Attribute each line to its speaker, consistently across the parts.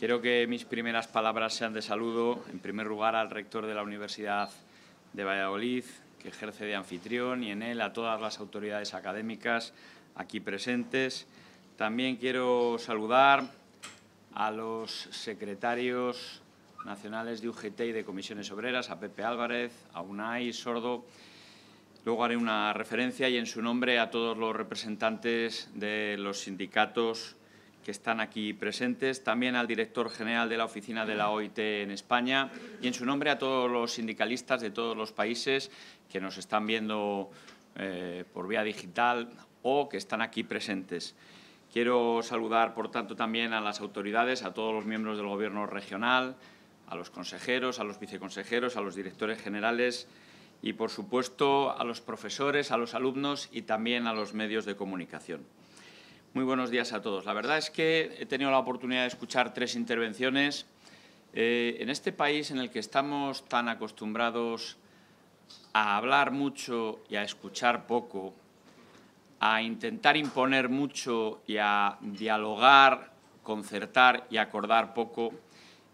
Speaker 1: Quiero que mis primeras palabras sean de saludo, en primer lugar, al rector de la Universidad de Valladolid, que ejerce de anfitrión, y en él a todas las autoridades académicas aquí presentes. También quiero saludar a los secretarios nacionales de UGT y de comisiones obreras, a Pepe Álvarez, a UNAI, Sordo. Luego haré una referencia y en su nombre a todos los representantes de los sindicatos que están aquí presentes, también al director general de la oficina de la OIT en España y en su nombre a todos los sindicalistas de todos los países que nos están viendo eh, por vía digital o que están aquí presentes. Quiero saludar, por tanto, también a las autoridades, a todos los miembros del Gobierno regional, a los consejeros, a los viceconsejeros, a los directores generales y, por supuesto, a los profesores, a los alumnos y también a los medios de comunicación. Muy buenos días a todos. La verdad es que he tenido la oportunidad de escuchar tres intervenciones. Eh, en este país en el que estamos tan acostumbrados a hablar mucho y a escuchar poco, a intentar imponer mucho y a dialogar, concertar y acordar poco,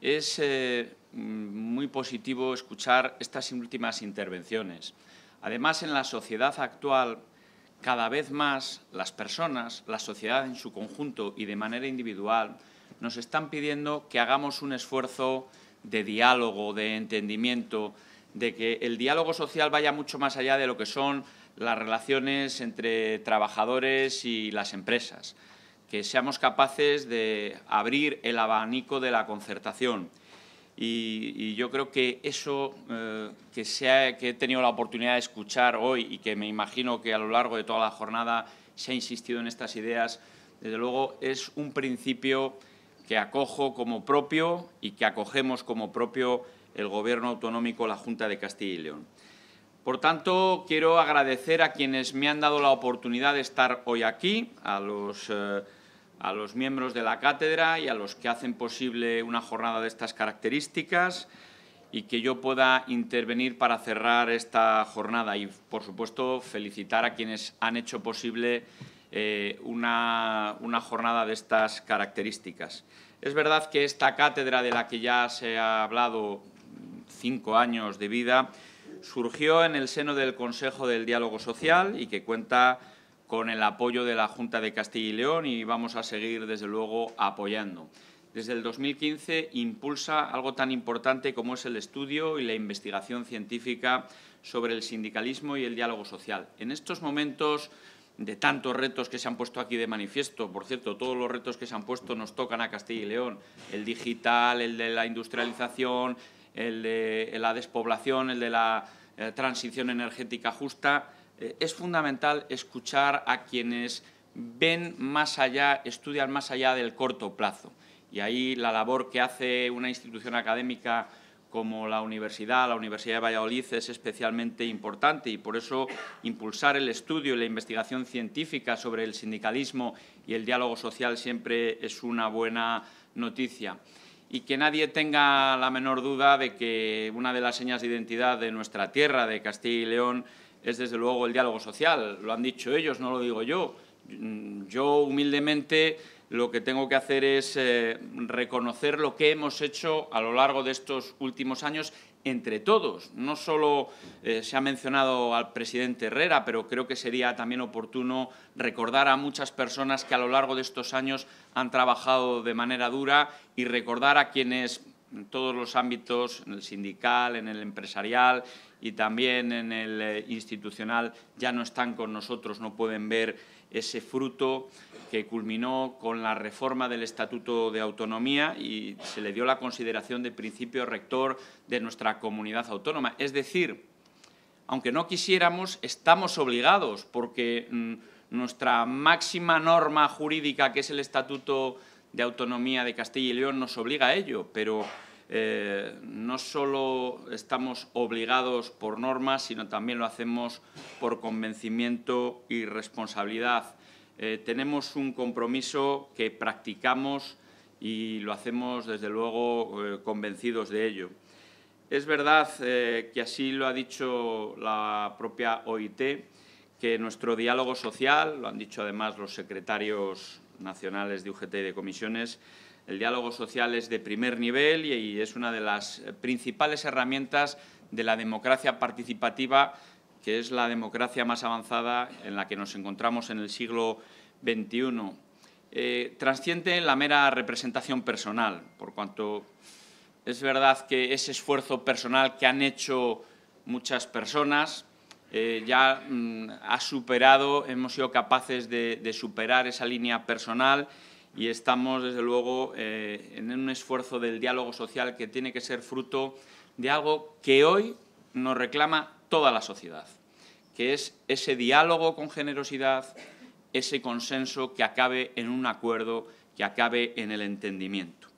Speaker 1: es eh, muy positivo escuchar estas últimas intervenciones. Además, en la sociedad actual cada vez más las personas, la sociedad en su conjunto y de manera individual, nos están pidiendo que hagamos un esfuerzo de diálogo, de entendimiento, de que el diálogo social vaya mucho más allá de lo que son las relaciones entre trabajadores y las empresas, que seamos capaces de abrir el abanico de la concertación, y, yo creo que eso eh, que, que he tenido la oportunidad de escuchar hoy y que me imagino que a lo largo de toda la jornada se ha insistido en estas ideas, desde luego es un principio que acojo como propio y que acogemos como propio el Gobierno autonómico, la Junta de Castilla y León. Por tanto, quiero agradecer a quienes me han dado la oportunidad de estar hoy aquí, a los eh, a los miembros de la cátedra y a los que hacen posible una jornada de estas características y que yo pueda intervenir para cerrar esta jornada y, por supuesto, felicitar a quienes han hecho posible eh, una, una jornada de estas características. Es verdad que esta cátedra de la que ya se ha hablado cinco años de vida surgió en el seno del Consejo del Diálogo Social y que cuenta con el apoyo de la Junta de Castilla y León y vamos a seguir, desde luego, apoyando. Desde el 2015 impulsa algo tan importante como es el estudio y la investigación científica sobre el sindicalismo y el diálogo social. En estos momentos de tantos retos que se han puesto aquí de manifiesto. Por cierto, todos los retos que se han puesto nos tocan a Castilla y León. El digital, el de la industrialización, el de la despoblación, el de la eh, transición energética justa. Eh, es fundamental escuchar a quienes ven más allá, estudian más allá del corto plazo. Y ahí la labor que hace una institución académica como la universidad, la Universidad de Valladolid, es especialmente importante y por eso impulsar el estudio y la investigación científica sobre el sindicalismo y el diálogo social siempre es una buena noticia. Y que nadie tenga la menor duda de que una de las señas de identidad de nuestra tierra, de Castilla y León, es desde luego el diálogo social. Lo han dicho ellos, no lo digo yo. Mm, yo humildemente lo que tengo que hacer es eh, reconocer lo que hemos hecho a lo largo de estos últimos años entre todos. No solo eh, se ha mencionado al presidente Herrera, pero creo que sería también oportuno recordar a muchas personas que a lo largo de estos años han trabajado de manera dura y recordar a quienes en todos los ámbitos, en el sindical, en el empresarial y también en el eh, institucional ya no están con nosotros, no pueden ver ese fruto que culminó con la reforma del Estatuto de Autonomía y se le dio la consideración de principio rector de nuestra comunidad autónoma. Es decir, aunque no quisiéramos, estamos obligados porque mm, nuestra máxima norma jurídica, que es el Estatuto de Autonomía de Castilla y León, nos obliga a ello, pero eh, no solo estamos obligados por normas, sino también lo hacemos por convencimiento y responsabilidad. Eh, tenemos un compromiso que practicamos y lo hacemos, desde luego, eh, convencidos de ello. Es verdad que así lo ha dicho la propia OIT, que nuestro diálogo social, lo han dicho además los secretarios nacionales de UGT y de comisiones, el diálogo social es de primer nivel y es una de las eh, principales herramientas de la democracia participativa, que es la democracia más avanzada en la que nos encontramos en el siglo XXI. Eh, la mera representación personal, por cuanto es verdad que ese esfuerzo personal que han hecho muchas personas eh, ya mm, ha superado, hemos sido capaces de superar esa línea personal y estamos, desde luego, eh, en un esfuerzo del diálogo social que tiene que ser fruto de algo que hoy nos reclama toda la sociedad, que es ese diálogo con generosidad, ese consenso que acabe en un acuerdo, que acabe en el entendimiento.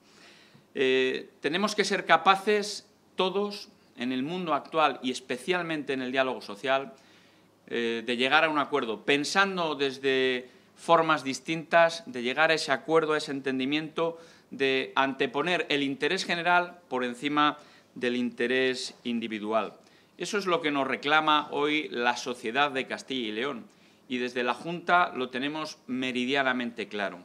Speaker 1: Eh, tenemos que ser capaces todos, en el mundo actual y especialmente en el diálogo social, eh, de llegar a un acuerdo, pensando desde formas distintas de llegar a ese acuerdo, a ese entendimiento, de anteponer el interés general por encima del interés individual. Eso es lo que nos reclama hoy la sociedad de Castilla y León y desde la Junta lo tenemos meridianamente claro.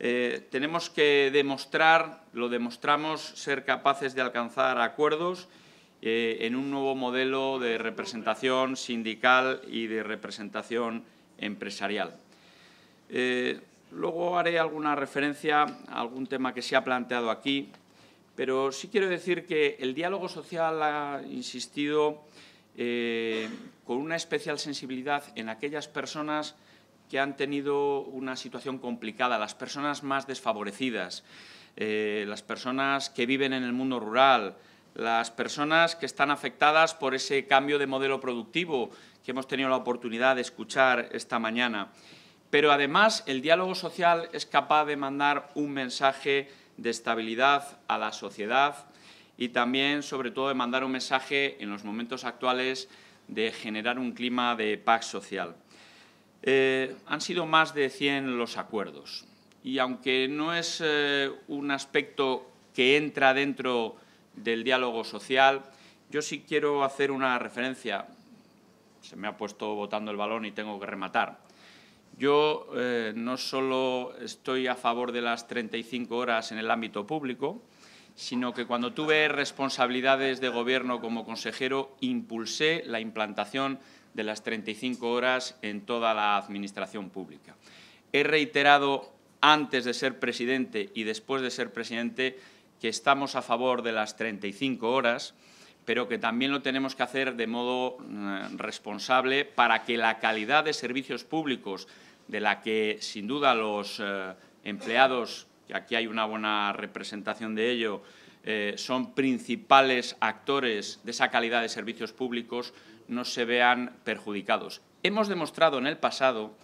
Speaker 1: Eh, tenemos que demostrar, lo demostramos, ser capaces de alcanzar acuerdos eh, en un nuevo modelo de representación sindical y de representación empresarial. Eh, luego haré alguna referencia a algún tema que se ha planteado aquí, pero sí quiero decir que el diálogo social ha insistido eh, con una especial sensibilidad en aquellas personas que han tenido una situación complicada, las personas más desfavorecidas, eh, las personas que viven en el mundo rural, las personas que están afectadas por ese cambio de modelo productivo que hemos tenido la oportunidad de escuchar esta mañana. Pero además el diálogo social es capaz de mandar un mensaje de estabilidad a la sociedad y también, sobre todo, de mandar un mensaje en los momentos actuales de generar un clima de paz social. Eh, han sido más de 100 los acuerdos y aunque no es eh, un aspecto que entra dentro del diálogo social, yo sí quiero hacer una referencia. Se me ha puesto botando el balón y tengo que rematar. Yo eh, no solo estoy a favor de las 35 horas en el ámbito público, sino que cuando tuve responsabilidades de Gobierno como consejero, impulsé la implantación de las 35 horas en toda la Administración pública. He reiterado antes de ser presidente y después de ser presidente que estamos a favor de las 35 horas, pero que también lo tenemos que hacer de modo eh, responsable para que la calidad de servicios públicos, de la que sin duda los eh, empleados, y aquí hay una buena representación de ello, eh, son principales actores de esa calidad de servicios públicos, no se vean perjudicados. Hemos demostrado en el pasado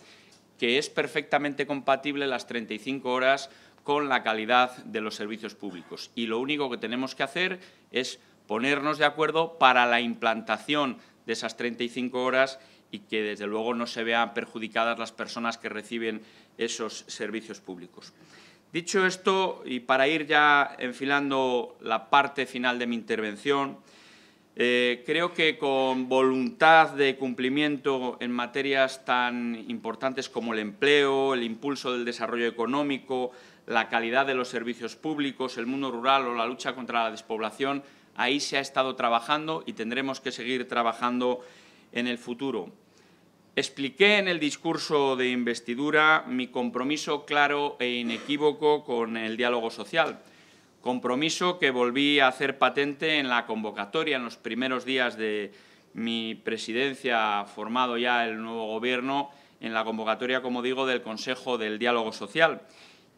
Speaker 1: que es perfectamente compatible las 35 horas con la calidad de los servicios públicos y lo único que tenemos que hacer es ponernos de acuerdo para la implantación de esas 35 horas y que desde luego no se vean perjudicadas las personas que reciben esos servicios públicos. Dicho esto, y para ir ya enfilando la parte final de mi intervención, eh, creo que con voluntad de cumplimiento en materias tan importantes como el empleo, el impulso del desarrollo económico, la calidad de los servicios públicos, el mundo rural o la lucha contra la despoblación, Ahí se ha estado trabajando y tendremos que seguir trabajando en el futuro. Expliqué en el discurso de investidura mi compromiso claro e inequívoco con el diálogo social, compromiso que volví a hacer patente en la convocatoria en los primeros días de mi presidencia, formado ya el nuevo Gobierno, en la convocatoria, como digo, del Consejo del Diálogo Social.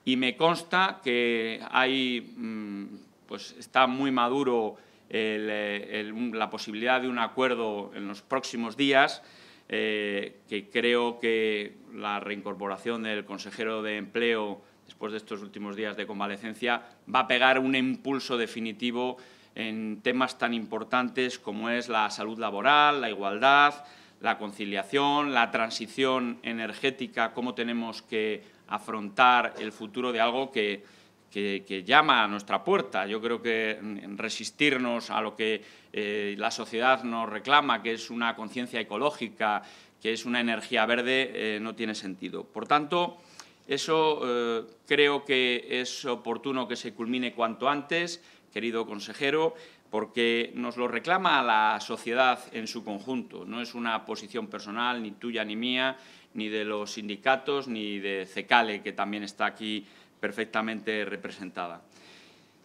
Speaker 1: Y me consta que hay, mm, pues, está muy maduro eh, la posibilidad de un acuerdo en los próximos días, eh, que creo que la reincorporación del consejero de Empleo después de estos últimos días de convalecencia va a pegar un impulso definitivo en temas tan importantes como es la salud laboral, la igualdad, la conciliación, la transición energética, cómo tenemos que afrontar el futuro de algo que que, llama a nuestra puerta. Yo creo que resistirnos a lo que eh, la sociedad nos reclama, que es una conciencia ecológica, que es una energía verde, eh, no tiene sentido. Por tanto, eso eh, creo que es oportuno que se culmine cuanto antes, querido consejero, porque nos lo reclama la sociedad en su conjunto. No es una posición personal, ni tuya ni mía, ni de los sindicatos, ni de CECALE, que también está aquí perfectamente representada.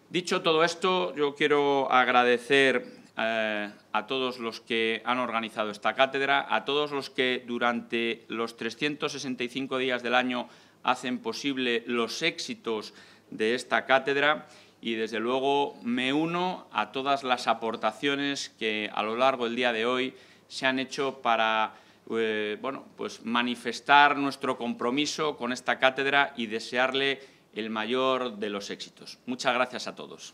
Speaker 1: Dicho todo esto, yo quiero agradecer eh, a todos los que han organizado esta cátedra, a todos los que durante los 365 días del año hacen posible los éxitos de esta cátedra y desde luego me uno a todas las aportaciones que a lo largo del día de hoy se han hecho para eh, bueno, pues manifestar nuestro compromiso con esta cátedra y desearle el mayor de los éxitos. Muchas gracias a todos.